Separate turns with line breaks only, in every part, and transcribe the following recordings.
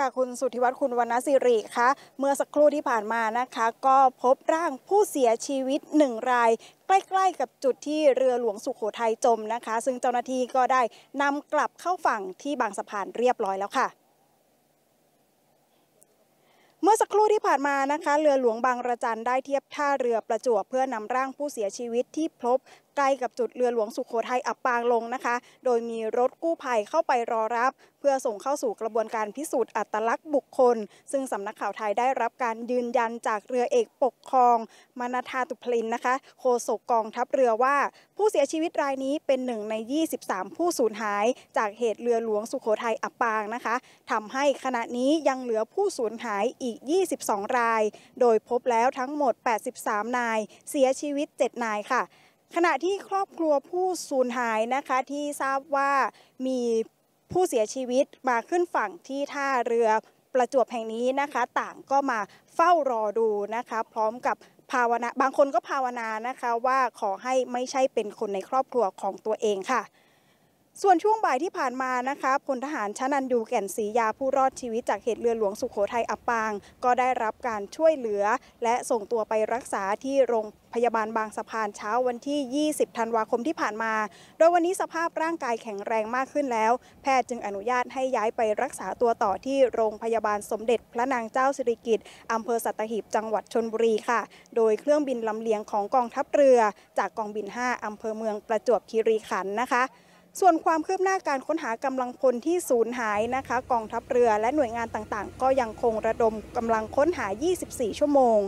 ค่ะคุณสุทธิวัฒน์คุณวรรณสิริคะเมื่อสักครู่ที่ผ่านมานะคะ ก็พบร่างผู้เสียชีวิตหนึ่งราย ใกล้ๆกับจุดที่เรือหลวงสุขโขทัยจมนะคะ ซึ่งเจ้าหน้าที่ก็ได้นำกลับเข้าฝั่งที่บางสะพานเรียบร้อยแล้วค่ะ เมื่อสักครู่ที่ผ่านมานะคะเรือหลวงบางระจันได้เทียบท่าเรือประจวบเพื่อนำร่างผู้เสียชีวิตที่พบใกล้กับจุดเรือหลวงสุขโขทัยอับปางลงนะคะ โดยมีรถกู้ภัยเข้าไปรอรับ เพื่อส่งเข้าสู่กระบวนการพิสูจน์อัตลักษณ์บุคคล ซึ่งสำนักข่าวไทยได้รับการยืนยันจากเรือเอกปกครอง มนาธาตุพลินนะคะ โฆษกกองทัพเรือว่าผู้เสียชีวิตรายนี้เป็นหนึ่งใน 23 ผู้สูญหาย จากเหตุเรือหลวงสุขโขทัยอับปางนะคะทำให้ขณะนี้ยังเหลือผู้สูญหายอีก 22 ราย โดยพบแล้วทั้งหมด 83 นายเสียชีวิต 7 นายค่ะขณะที่ครอบครัวผู้สูญหายนะคะที่ทราบว่ามีผู้เสียชีวิตมาขึ้นฝั่งที่ท่าเรือประจวบแห่งนี้นะคะ ต่างก็มาเฝ้ารอดูนะคะ พร้อมกับภาวนาบางคนก็ภาวนานะคะว่าขอให้ไม่ใช่เป็นคนในครอบครัวของตัวเองค่ะส่วนช่วงบ่ายที่ผ่านมานะคะพลทหารชนันดูแก่นศรียาผู้รอดชีวิตจากเหตุเรือหลวงสุขโขทัยอับปาง ก็ได้รับการช่วยเหลือ และส่งตัวไปรักษาที่โรงพยาบาลบางสะพานเช้าวันที่ 20ธันวาคมที่ผ่านมา โดยวันนี้สภาพร่างกายแข็งแรงมากขึ้นแล้ว แพทย์จึงอนุญาตให้ย้ายไปรักษาตัวต่อที่โรงพยาบาลสมเด็จ พระนางเจ้าสิริกิติ์อำเภอสัตหีบจังหวัดชนบุรีค่ะ โดยเครื่องบินลำเลียงของกองทัพเรือ จากกองบิน5อำเภอเมืองประจวบคีรีขันธ์นะคะส่วนความคืบหน้าการค้นหากำลังพลที่สูญหายนะคะ กองทัพเรือและหน่วยงานต่างๆ ก็ยังคงระดมกำลังค้นหา 24 ชั่วโมง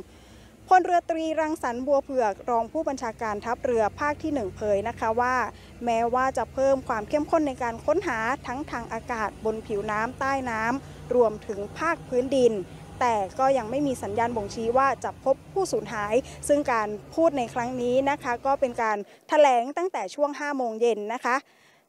พลเรือตรีรังสรรบัวเผือก รองผู้บัญชาการทัพเรือภาคที่1เผยนะคะว่าแม้ว่าจะเพิ่มความเข้มข้นในการค้นหาทั้งทางอากาศบนผิวน้ำใต้น้ำรวมถึงภาคพื้นดิน แต่ก็ยังไม่มีสัญญาณบ่งชี้ว่าจะพบผู้สูญหาย ซึ่งการพูดในครั้งนี้นะคะ ก็เป็นการถแถลงตั้งแต่ช่วง5โมงเย็นนะคะ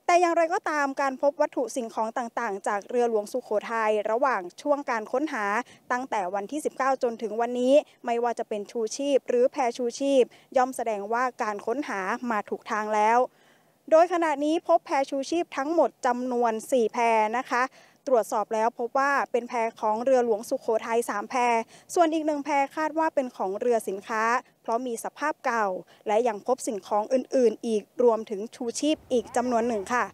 แต่อย่างไรก็ตามการพบวัตถุสิ่งของต่างๆ จากเรือหลวงสุขโขทัยระหว่างช่วงการค้นหาตั้งแต่วันที่ 19 จนถึงวันนี้ไม่ว่าจะเป็นชูชีพ หรือแพชูชีพ ย่อมแสดงว่าการค้นหามาถูกทางแล้ว โดยขณะนี้พบแพชูชีพทั้งหมดจำนวน 4 แพนะคะตรวจสอบแล้วพบว่าเป็นแพของเรือหลวงสุขโขทัย3 แพส่วนอีกหนึ่งแพคาดว่าเป็นของเรือสินค้า เพราะมีสภาพเก่า และยังพบสิ่งของอื่นๆ อีกรวมถึงชูชีพอีกจำนวนหนึ่งค่ะ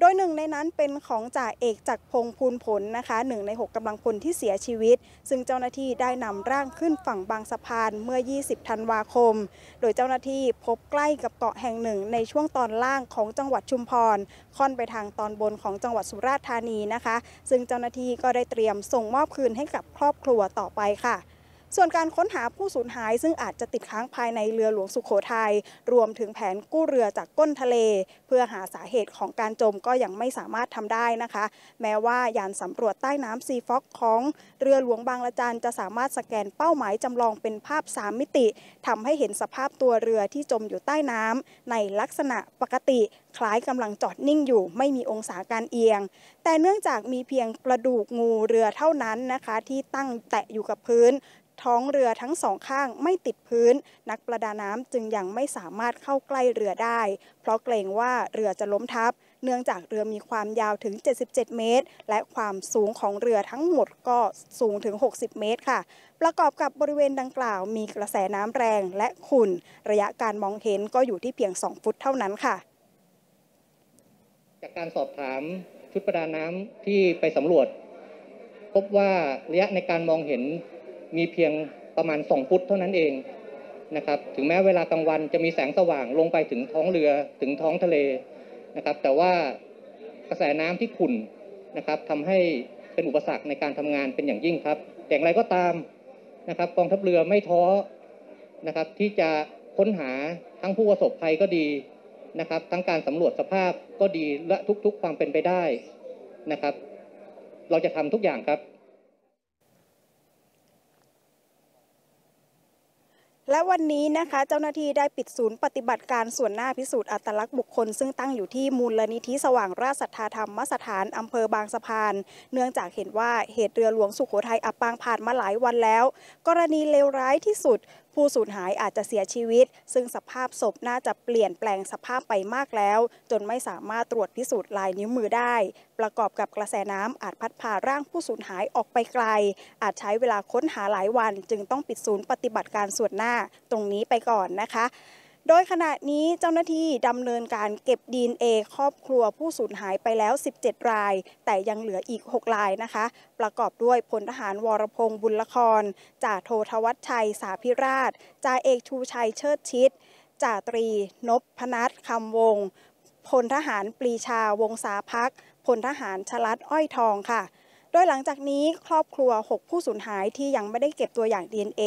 โดยหนึ่งในนั้นเป็นของจ่าเอกจักพงพูนผลนะคะหนึ่งใน 6กำลังพลที่เสียชีวิตซึ่งเจ้าหน้าที่ได้นำร่างขึ้นฝั่งบางสะพานเมื่อ 20 ธันวาคม โดยเจ้าหน้าที่พบใกล้กับเกาะแห่งหนึ่งในช่วงตอนล่างของจังหวัดชุมพร ค่อนไปทางตอนบนของจังหวัดสุราษฎร์ธานีนะคะ ซึ่งเจ้าหน้าที่ก็ได้เตรียมส่งมอบคืนให้กับครอบครัวต่อไปค่ะส่วนการค้นหาผู้สูญหายซึ่งอาจจะติดค้างภายในเรือหลวงสุขโขทยัยรวมถึงแผนกู้เรือจากก้นทะเล เพื่อหาสาเหตุของการจมก็ยังไม่สามารถทำได้นะคะ แม้ว่ายานสำรวจใต้น้ำซีฟ็อกของ เรือหลวงบางละจันจะสามารถสแกนเป้าหมายจำลองเป็นภาพ 3 มิติ ทำให้เห็นสภาพตัวเรือที่จมอยู่ใต้น้ำ ในลักษณะปกติคล้ายกำลังจอดนิ่งอยู่ไม่มีองศาการเอียง แต่เนื่องจากมีเพียงกระดูกงูเรือเท่านั้นนะคะ ที่ตั้งแตะอยู่กับพื้นท้องเรือทั้งสองข้างไม่ติดพื้น นักประดาน้ำจึงยังไม่สามารถเข้าใกล้เรือได้ เพราะเกรงว่าเรือจะล้มทับ เนื่องจากเรือมีความยาวถึง 77 เมตร และความสูงของเรือทั้งหมดก็สูงถึง 60 เมตรค่ะ ประกอบกับบริเวณดังกล่าว มีกระแสน้ำแรงและขุ่นระยะการมองเห็นก็อยู่ที่เพียง 2 ฟุตเท่านั้นค่ะ จากการสอบถามชุดประดาน้ำที่ไปสำรวจ พบว่าระยะในการมองเห็นมีเพียงประมาณ2ฟุตเท่านั้นเองนะครับถึงแม้เวลากลางวันจะมีแสงสว่างลงไปถึงท้องเรือถึงท้องทะเลนะครับ แต่ว่ากระแสน้ำที่ขุ่นนะครับทำให้เป็นอุปสรรคในการทำงานเป็นอย่างยิ่งครับอย่างไรก็ตามนะครับกองทัพเรือไม่ท้อนะครับ ที่จะค้นหาทั้งผู้ประสบภัยก็ดีนะครับทั้งการสำรวจสภาพก็ดีและทุกๆความเป็นไปได้นะครับ เราจะทำทุกอย่างครับและวันนี้นะคะเจ้าหน้าที่ได้ปิดศูนย์ปฏิบัติการส่วนหน้าพิสูจน์อัตลักษณ์บุคคล ซึ่งตั้งอยู่ที่มูลลนิธิสว่างราชศรัทธาธรรมสถานอำเภอบางสะพาน เนื่องจากเห็นว่าเหตุเรือหลวงสุโขทัยอับปางผ่านมาหลายวันแล้ว กรณีเลวร้ายที่สุดผู้สูญหายอาจจะเสียชีวิต ซึ่งสภาพศพน่าจะเปลี่ยนแปลงสภาพไปมากแล้ว จนไม่สามารถตรวจพิสูจน์ลายนิ้วมือได้ ประกอบกับกระแสน้ำอาจพัดพาร่างผู้สูญหายออกไปไกล อาจใช้เวลาค้นหาหลายวัน จึงต้องปิดศูนย์ปฏิบัติการส่วนหน้าตรงนี้ไปก่อนนะคะโดยขณะนี้เจ้าหน้าที่ดำเนินการเก็บ DNA ครอบครัวผู้สูญหายไปแล้ว 17 ราย แต่ยังเหลืออีก 6 รายนะคะ ประกอบด้วยพลทหารวรพงศ์บุญละคร จ่าโททวัชชัยสาพิราชจ่าเอกชูชัยเชิดชิดจ่าตรีนพพนัทคำวงพลทหารปรีชาวงศาพัก พลทหารชลัดอ้อยทองค่ะดยหลังจากนี้ครอบครัว 6 ผู้สูญหายที่ยังไม่ได้เก็บตัวอย่าง DNA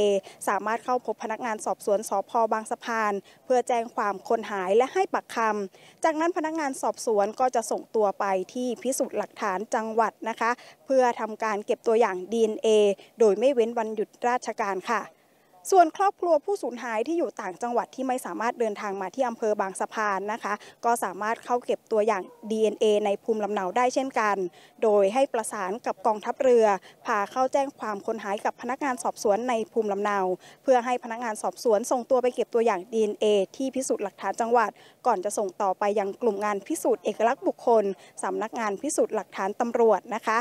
สามารถเข้าพบพนักงานสอบสวนสพบางสะพาน เพื่อแจ้งความคนหายและให้ปักคำ จากนั้นพนักงานสอบสวนก็จะส่งตัวไปที่พิสูจน์หลักฐานจังหวัดนะคะเพื่อทำการเก็บตัวอย่าง DNA โดยไม่เว้นวันหยุดราชการค่ะส่วนครอบครัวผู้สูญหายที่อยู่ต่างจังหวัดที่ไม่สามารถเดินทางมาที่อำเภอบางสะพานนะคะ ก็สามารถเข้าเก็บตัวอย่าง DNA ในภูมิลำเนาได้เช่นกัน โดยให้ประสานกับกองทัพเรือพาเข้าแจ้งความคนหายกับพนักงานสอบสวนในภูมิลำเนา เพื่อให้พนักงานสอบสวนส่งตัวไปเก็บตัวอย่าง DNA ที่พิสูจน์หลักฐานจังหวัด ก่อนจะส่งต่อไปยังกลุ่มงานพิสูจน์เอกลักษณ์บุคคลสำนักงานพิสูจน์หลักฐานตำรวจนะคะ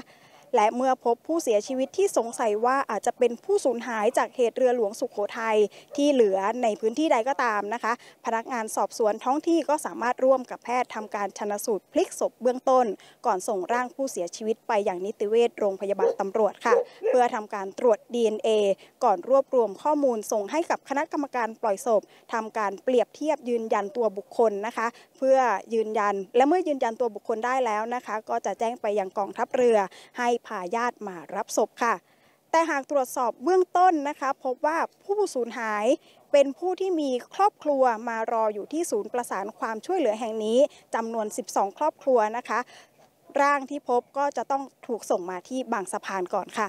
และเมื่อพบผู้เสียชีวิตที่สงสัยว่าอาจจะเป็นผู้สูญหายจากเหตุเรือหลวงสุขโขทัย ที่เหลือในพื้นที่ใดก็ตามนะคะ พนักงานสอบสวนท้องที่ก็สามารถร่วมกับแพทย์ทำการชนสูตรพลิกศพเบื้องต้น ก่อนส่งร่างผู้เสียชีวิตไปอย่างนิติเวชโรงพยาบาลตำรวจค่ะ เพื่อทำการตรวจ DNA ก่อนรวบรวมข้อมูลส่งให้กับคณะกรรมการปล่อยศพทำการเปรียบเทียบยืนยันตัวบุคคลนะคะ เพื่อยืนยันและเมื่อยืนยันตัวบุคคลได้แล้วนะคะ ก็จะแจ้งไปยังกองทัพเรือให้พาญาติมารับศพค่ะ แต่หากตรวจสอบเบื้องต้นนะคะ พบว่าผู้สูญหายเป็นผู้ที่มีครอบครัวมารออยู่ที่ศูนย์ประสานความช่วยเหลือแห่งนี้จำนวน 12 ครอบครัวนะคะ ร่างที่พบก็จะต้องถูกส่งมาที่บางสะพานก่อนค่ะ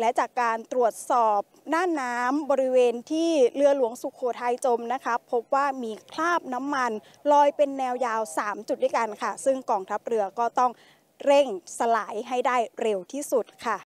และจากการตรวจสอบหน้าน้ำบริเวณที่เรือหลวงสุขโขทัยจมนะคะ พบว่ามีคราบน้ำมันลอยเป็นแนวยาว 3 จุดด้วยกันค่ะ ซึ่งกองทัพเรือก็ต้องเร่งสลายให้ได้เร็วที่สุดค่ะ